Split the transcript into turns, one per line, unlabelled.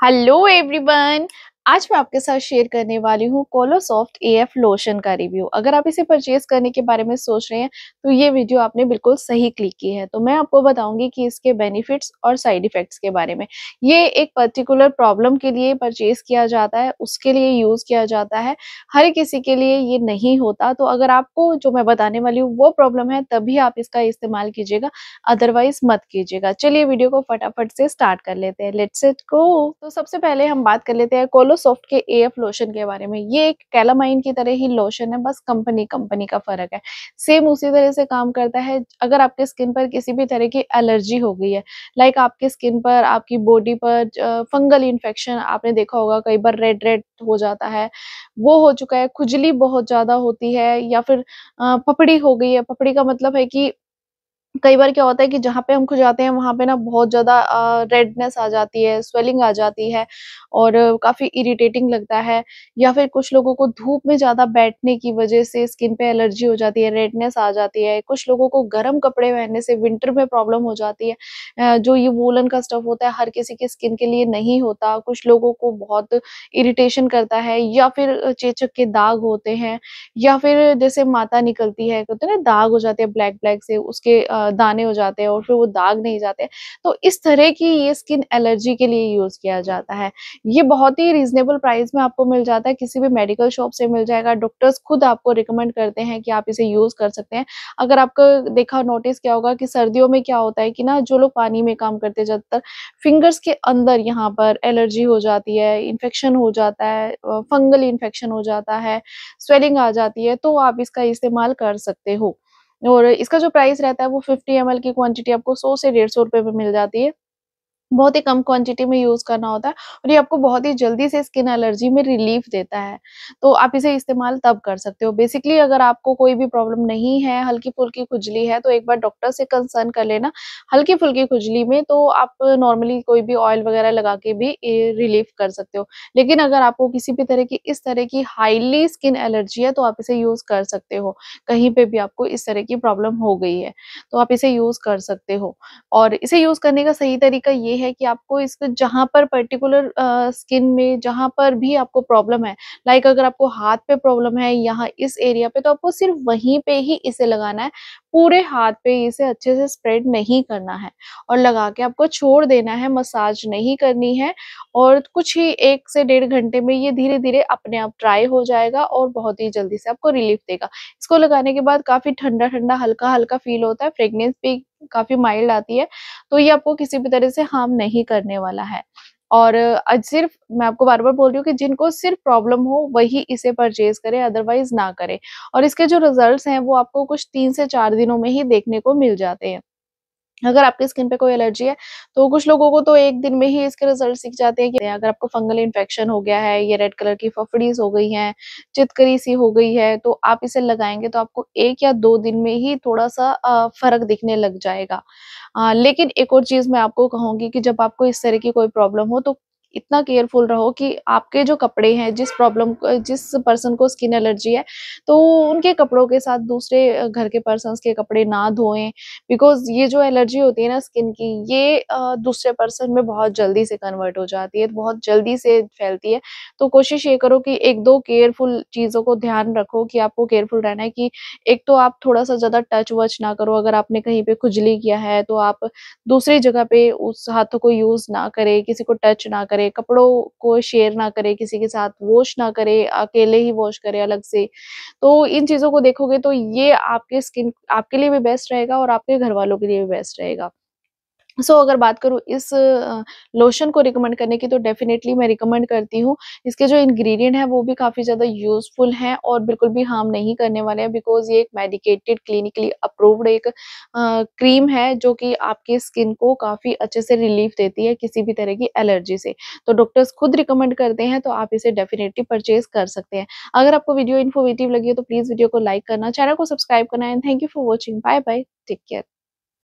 Hello everyone. आज मैं आपके साथ शेयर करने वाली हूँ कोलोसॉफ्ट ए एफ लोशन का रिव्यू अगर आप इसे परचेज करने के बारे में सोच रहे हैं तो ये वीडियो आपने बिल्कुल सही क्लिक की है तो मैं आपको बताऊंगी कि इसके बेनिफिट्स और साइड इफेक्ट्स के बारे में ये एक पर्टिकुलर प्रॉब्लम के लिए परचेज किया जाता है उसके लिए यूज़ किया जाता है हर किसी के लिए ये नहीं होता तो अगर आपको जो मैं बताने वाली हूँ वो प्रॉब्लम है तभी आप इसका इस्तेमाल कीजिएगा अदरवाइज मत कीजिएगा चलिए वीडियो को फटाफट से स्टार्ट कर लेते हैं लेट्स इट को तो सबसे पहले हम बात कर लेते हैं कोलो सोफ्ट के ए एफ लोशन के बारे में ये एक कैलामाइन की तरह ही लोशन है बस कंपनी कंपनी का फर्क है सेम उसी तरह से काम करता है अगर आपके स्किन पर किसी भी तरह की एलर्जी हो गई है लाइक आपके स्किन पर आपकी बॉडी पर फंगल इन्फेक्शन आपने देखा होगा कई बार रेड रेड हो जाता है वो हो चुका है खुजली बहुत ज़्यादा होती है या फिर पपड़ी हो गई है पपड़ी का मतलब है कि कई बार क्या होता है कि जहाँ पे हम खुजाते हैं वहाँ पे ना बहुत ज़्यादा रेडनेस आ जाती है, स्वेलिंग आ जाती है और काफ़ी इरिटेटिंग लगता है या फिर कुछ लोगों को धूप में ज़्यादा बैठने की वज़ह से स्किन पे एलर्जी हो जाती है, रेडनेस आ जाती है। कुछ लोगों को गर्म कपड़े पहनने से विंटर में प्रॉब्लम हो जाती है जो ये वोलन का स्टफ़ होता है हर किसी की स्किन के लिए नहीं होता, कुछ लोगों को बहुत इरिटेशन करता है या फिर चेचक के दाग होते हैं या फिर जैसे माता निकलती है, कहते हैं ना दाग हो जाते हैं ब्लैक-ब्लैक से उसके दाने हो जाते हैं और फिर वो दाग नहीं जाते तो इस तरह की ये स्किन एलर्जी के लिए यूज़ किया जाता है ये बहुत ही रीजनेबल प्राइस में आपको मिल जाता है किसी भी मेडिकल शॉप से मिल जाएगा डॉक्टर्स खुद आपको रिकमेंड करते हैं कि आप इसे यूज़ कर सकते हैं अगर आपको देखा नोटिस क्या होगा कि सर्दियों में क्या होता है कि ना जो लोग पानी में काम करते हैं ज़्यादातर फिंगर्स के अंदर यहाँ पर एलर्जी हो जाती है इन्फेक्शन हो जाता है फंगल इन्फेक्शन हो जाता है स्वेलिंग आ जाती है तो आप इसका इस्तेमाल कर सकते हो और इसका जो प्राइस रहता है वो फिफ्टी एम की क्वान्टिटी आपको सौ से डेढ़ सौ रुपये में मिल जाती है बहुत ही कम क्वांटिटी में यूज़ करना होता है और ये आपको बहुत ही जल्दी से स्किन एलर्जी में रिलीफ देता है तो आप इसे इस्तेमाल तब कर सकते हो बेसिकली अगर आपको कोई भी प्रॉब्लम नहीं है हल्की फुल्की खुजली है तो एक बार डॉक्टर से कंसर्न कर लेना हल्की फुल्की खुजली में तो आप नॉर्मली कोई भी ऑयल वगैरह लगा के भी रिलीफ कर सकते हो लेकिन अगर आपको किसी भी तरह की इस तरह की हाईली स्किन एलर्जी है तो आप इसे यूज़ कर सकते हो कहीं पर भी आपको इस तरह की प्रॉब्लम हो गई है तो आप इसे यूज़ कर सकते हो और इसे यूज़ करने का सही तरीका ये है कि आपको इसके जहाँ पर पर्टिकुलर स्किन uh, में जहाँ पर भी आपको प्रॉब्लम है लाइक like अगर आपको हाथ पे प्रॉब्लम है यहाँ इस एरिया पे तो आपको सिर्फ वहीं पे ही इसे लगाना है पूरे हाथ पे इसे अच्छे से स्प्रेड नहीं करना है और लगा के आपको छोड़ देना है मसाज नहीं करनी है और कुछ ही एक से डेढ़ घंटे में ये धीरे धीरे अपने आप ड्राई हो जाएगा और बहुत ही जल्दी से आपको रिलीफ देगा इसको लगाने के बाद काफ़ी ठंडा ठंडा हल्का हल्का फील होता है फ्रेगनेंस भी काफ़ी माइल्ड आती है तो ये आपको किसी भी तरह से हार्म नहीं करने वाला है और आज सिर्फ मैं आपको बार बार बोल रही हूँ कि जिनको सिर्फ प्रॉब्लम हो वही इसे परचेज करें अदरवाइज ना करें और इसके जो रिजल्ट्स हैं वो आपको कुछ तीन से चार दिनों में ही देखने को मिल जाते हैं अगर आपकी स्किन पे कोई एलर्जी है तो कुछ लोगों को तो एक दिन में ही इसके रिजल्ट सीख जाते हैं कि अगर आपको फंगल इन्फेक्शन हो गया है ये रेड कलर की फफड़ीज हो गई हैं चितकरी सी हो गई है तो आप इसे लगाएंगे तो आपको एक या दो दिन में ही थोड़ा सा फर्क दिखने लग जाएगा आ, लेकिन एक और चीज मैं आपको कहूंगी कि जब आपको इस तरह की कोई प्रॉब्लम हो तो इतना केयरफुल रहो कि आपके जो कपड़े हैं जिस प्रॉब्लम जिस पर्सन को स्किन एलर्जी है तो उनके कपड़ों के साथ दूसरे घर के पर्सन के कपड़े ना धोएं बिकॉज ये जो एलर्जी होती है ना स्किन की ये दूसरे पर्सन में बहुत जल्दी से कन्वर्ट हो जाती है बहुत जल्दी से फैलती है तो कोशिश ये करो कि एक दो केयरफुल चीज़ों को ध्यान रखो कि आपको केयरफुल रहना है कि एक तो आप थोड़ा सा ज़्यादा टच वच ना करो अगर आपने कहीं पे खुजली किया है तो आप दूसरी जगह पे उस हाथों को यूज़ ना करें किसी को टच ना करें करे कपड़ों को शेयर ना करे किसी के साथ वॉश ना करे अकेले ही वॉश करे अलग से तो इन चीज़ों को देखोगे तो ये आपके स्किन आपके लिए भी बेस्ट रहेगा और आपके घर वालों के लिए भी बेस्ट रहेगा सो so, अगर बात करूँ इस लोशन को रिकमेंड करने की तो डेफिनेटली मैं रिकमेंड करती हूँ इसके जो इंग्रेडिएंट हैं वो भी काफ़ी ज़्यादा यूज़फुल हैं और बिल्कुल भी हार्म नहीं करने वाले हैं बिकॉज ये एक मेडिकेटेड क्लिनिकली अप्रूव्ड एक आ, क्रीम है जो कि आपकी स्किन को काफ़ी अच्छे से रिलीफ देती है किसी भी तरह की एलर्जी से तो डॉक्टर्स खुद रिकमेंड करते हैं तो आप इसे डेफिनेटली परचेज कर सकते हैं अगर आपको वीडियो इन्फॉर्मेटिव लगी हो तो प्लीज़ वीडियो को लाइक करना चैनल को सब्सक्राइब करना and thank you for watching bye bye take care